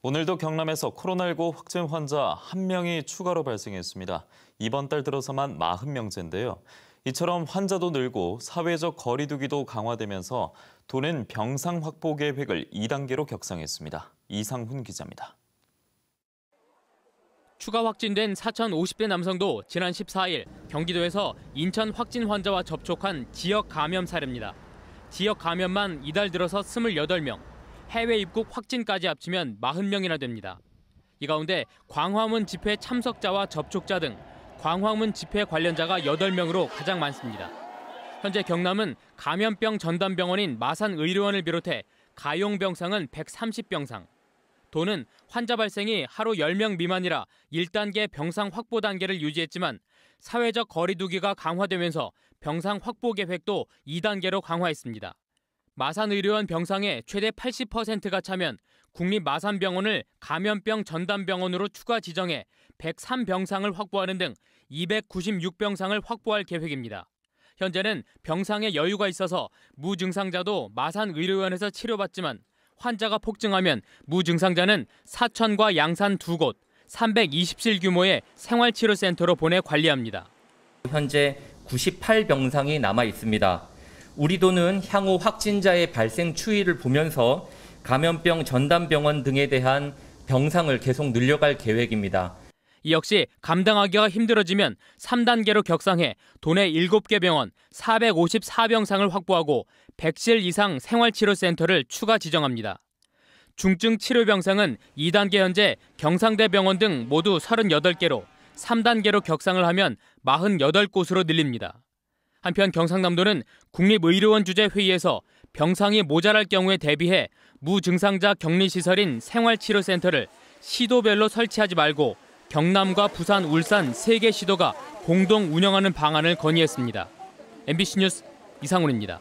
오늘도 경남에서 코로나19 확진 환자 1명이 추가로 발생했습니다. 이번 달 들어서만 40명째인데요. 이처럼 환자도 늘고 사회적 거리두기도 강화되면서 도는 병상 확보 계획을 2단계로 격상했습니다. 이상훈 기자입니다. 추가 확진된 4,050대 남성도 지난 14일 경기도에서 인천 확진 환자와 접촉한 지역 감염 사례입니다. 지역 감염만 이달 들어서 28명, 해외 입국 확진까지 합치면 40명이나 됩니다. 이 가운데 광화문 집회 참석자와 접촉자 등 광화문 집회 관련자가 8명으로 가장 많습니다. 현재 경남은 감염병 전담병원인 마산의료원을 비롯해 가용병상은 130병상, 도는 환자 발생이 하루 10명 미만이라 1단계 병상 확보 단계를 유지했지만 사회적 거리두기가 강화되면서 병상 확보 계획도 2단계로 강화했습니다. 마산의료원 병상의 최대 80%가 차면 국립마산병원을 감염병 전담병원으로 추가 지정해 103병상을 확보하는 등 296병상을 확보할 계획입니다. 현재는 병상에 여유가 있어서 무증상자도 마산의료원에서 치료받지만 환자가 폭증하면 무증상자는 사천과 양산 두 곳, 320실 규모의 생활치료센터로 보내 관리합니다. 현재 98병상이 남아 있습니다. 우리도는 향후 확진자의 발생 추이를 보면서 감염병 전담병원 등에 대한 병상을 계속 늘려갈 계획입니다. 이 역시 감당하기가 힘들어지면 3단계로 격상해 도내 7개 병원 454병상을 확보하고 100실 이상 생활치료센터를 추가 지정합니다. 중증 치료병상은 2단계 현재 경상대 병원 등 모두 38개로 3단계로 격상을 하면 48곳으로 늘립니다. 한편 경상남도는 국립의료원 주재 회의에서 병상이 모자랄 경우에 대비해 무증상자 격리시설인 생활치료센터를 시도별로 설치하지 말고 경남과 부산, 울산 세개 시도가 공동 운영하는 방안을 건의했습니다. MBC 뉴스 이상훈입니다.